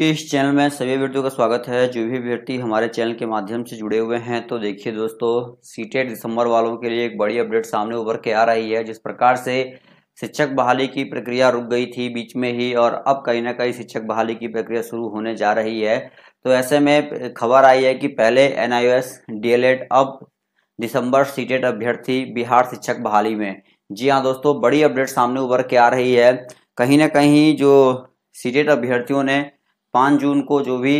कि इस चैनल में सभी व्यक्तियों का स्वागत है जो भी व्यक्ति हमारे चैनल के माध्यम से जुड़े हुए हैं तो देखिए दोस्तों सीटेट दिसंबर वालों के लिए एक बड़ी अपडेट सामने उभर के आ रही है जिस प्रकार से शिक्षक बहाली की प्रक्रिया रुक गई थी बीच में ही और अब कहीं ना कहीं शिक्षक बहाली की प्रक्रिया शुरू होने जा रही है तो ऐसे में खबर आई है कि पहले एन आई एस अब दिसंबर सीटेट अभ्यर्थी बिहार शिक्षक बहाली में जी हाँ दोस्तों बड़ी अपडेट सामने उभर के आ रही है कहीं ना कहीं जो सीटेट अभ्यर्थियों ने पाँच जून को जो भी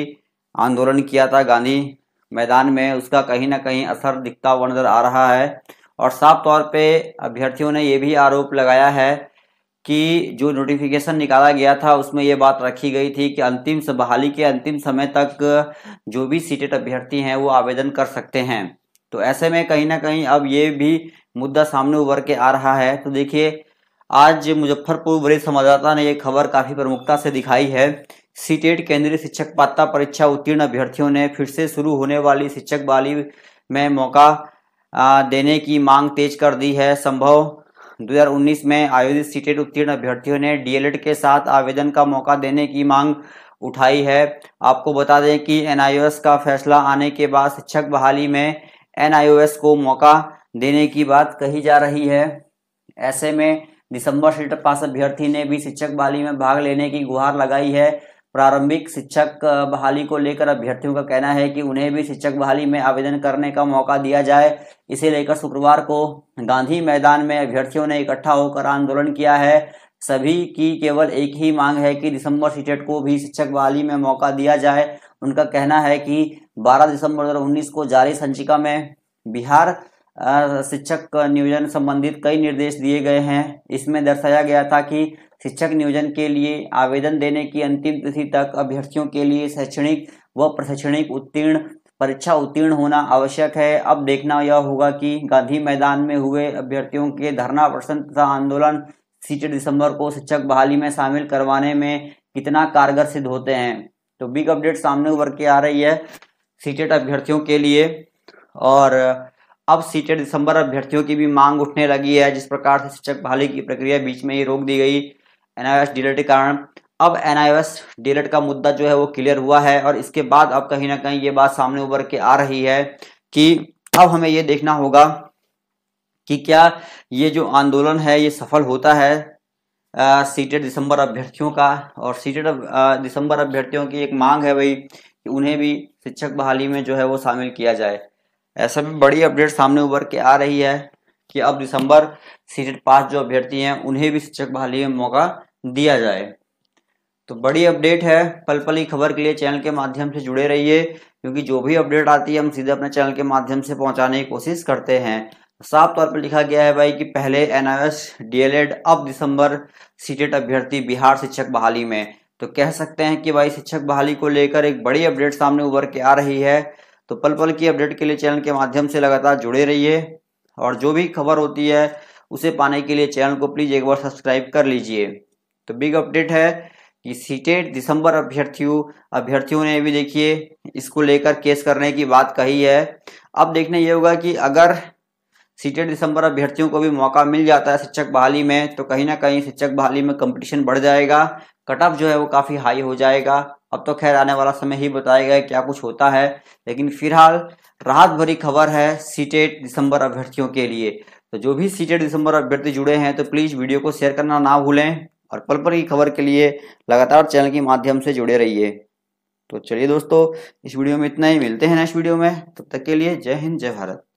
आंदोलन किया था गांधी मैदान में उसका कहीं ना कहीं असर दिखता हुआ नजर आ रहा है और साफ तौर पे अभ्यर्थियों ने ये भी आरोप लगाया है कि जो नोटिफिकेशन निकाला गया था उसमें ये बात रखी गई थी कि अंतिम से बहाली के अंतिम समय तक जो भी सीटेट अभ्यर्थी हैं वो आवेदन कर सकते हैं तो ऐसे में कहीं ना कहीं अब ये भी मुद्दा सामने उभर के आ रहा है तो देखिए आज मुजफ्फरपुर वरिष्ठ संवाददाता ने ये खबर काफ़ी प्रमुखता से दिखाई है सीटेट e केंद्रीय शिक्षक पात्रता परीक्षा उत्तीर्ण अभ्यर्थियों ने फिर से शुरू होने वाली शिक्षक बहाली में मौका देने की मांग तेज कर दी है संभव 2019 में आयोजित सीटेट e उत्तीर्ण अभ्यर्थियों ने डीएलएड e के साथ आवेदन का मौका देने की मांग उठाई है आपको बता दें कि एनआईओएस का फैसला आने के बाद शिक्षक बहाली में एनआईओएस को मौका देने की बात कही जा रही है ऐसे में दिसंबर सीट पास अभ्यर्थी ने भी शिक्षक बहाली में भाग लेने की गुहार लगाई है प्रारंभिक शिक्षक बहाली को लेकर अभ्यर्थियों का कहना है कि उन्हें भी शिक्षक बहाली में आवेदन करने का मौका दिया जाए इसे लेकर शुक्रवार को गांधी मैदान में अभ्यर्थियों ने इकट्ठा होकर आंदोलन किया है सभी की केवल एक ही मांग है कि दिसंबर सीटेट को भी शिक्षक बहाली में मौका दिया जाए उनका कहना है कि 12 दिसंबर 2019 को जारी संचिका में बिहार शिक्षक नियोजन संबंधित कई निर्देश दिए गए हैं इसमें दर्शाया गया था कि शिक्षक नियोजन के लिए आवेदन देने की अंतिम तिथि तक अभ्यर्थियों के लिए शैक्षणिक व प्रशैक्षणिक उत्तीर्ण परीक्षा उत्तीर्ण होना आवश्यक है अब देखना यह होगा कि गांधी मैदान में हुए अभ्यर्थियों के धरना प्रदर्शन तथा आंदोलन सीट दिसंबर को शिक्षक बहाली में शामिल करवाने में कितना कारगर सिद्ध होते हैं तो बिग अपडेट सामने उभर के आ रही है सीटेट अभ्यर्थियों के लिए और अब सीटेट दिसंबर अभ्यर्थियों की भी मांग उठने लगी है जिस प्रकार से शिक्षक बहाली की प्रक्रिया बीच में ही रोक दी गई एन आई के कारण अब एन आई का मुद्दा जो है वो क्लियर हुआ है और इसके बाद अब कहीं ना कहीं ये बात सामने उभर के आ रही है कि अब हमें ये देखना होगा कि क्या ये जो आंदोलन है ये सफल होता है सीटेड दिसंबर अभ्यर्थियों का और सीटेड दिसंबर अभ्यर्थियों की एक मांग है भाई कि उन्हें भी शिक्षक बहाली में जो है वो शामिल किया जाए ऐसा भी बड़ी अपडेट सामने उभर के आ रही है कि अब दिसंबर सीटेट पास जो अभ्यर्थी हैं उन्हें भी शिक्षक बहाली में मौका दिया जाए तो बड़ी अपडेट है पल पल की खबर के लिए चैनल के माध्यम से जुड़े रहिए क्योंकि जो भी अपडेट आती है हम सीधे अपने चैनल के माध्यम से पहुंचाने की कोशिश करते हैं साफ तौर पर लिखा गया है भाई कि पहले एन डीएलएड अब दिसंबर सीटेट अभ्यर्थी बिहार शिक्षक बहाली में तो कह सकते हैं कि भाई शिक्षक बहाली को लेकर एक बड़ी अपडेट सामने उभर के आ रही है तो पल पल की अपडेट के लिए चैनल के माध्यम से लगातार जुड़े रहिए और जो भी खबर होती है उसे पाने के लिए चैनल को प्लीज़ एक बार सब्सक्राइब कर लीजिए तो बिग अपडेट है कि सीटेट दिसंबर अभ्यर्थियों अभ्यर्थियों ने भी देखिए इसको लेकर केस करने की बात कही है अब देखने ये होगा कि अगर सीटेट दिसंबर अभ्यर्थियों को भी मौका मिल जाता है शिक्षक बहाली में तो कहीं ना कहीं शिक्षक बहाली में कंपटीशन बढ़ जाएगा कट ऑफ जो है वो काफ़ी हाई हो जाएगा अब तो खैर आने वाला समय ही बताएगा क्या कुछ होता है लेकिन फिलहाल राहत भरी खबर है सीटेट दिसंबर अभ्यर्थियों के लिए तो जो भी सीटेट दिसंबर अभ्यर्थी जुड़े हैं तो प्लीज़ वीडियो को शेयर करना ना भूलें और पल पल की खबर के लिए लगातार चैनल के माध्यम से जुड़े रहिए तो चलिए दोस्तों इस वीडियो में इतना ही मिलते हैं नेक्स्ट वीडियो में तब तक के लिए जय हिंद जय भारत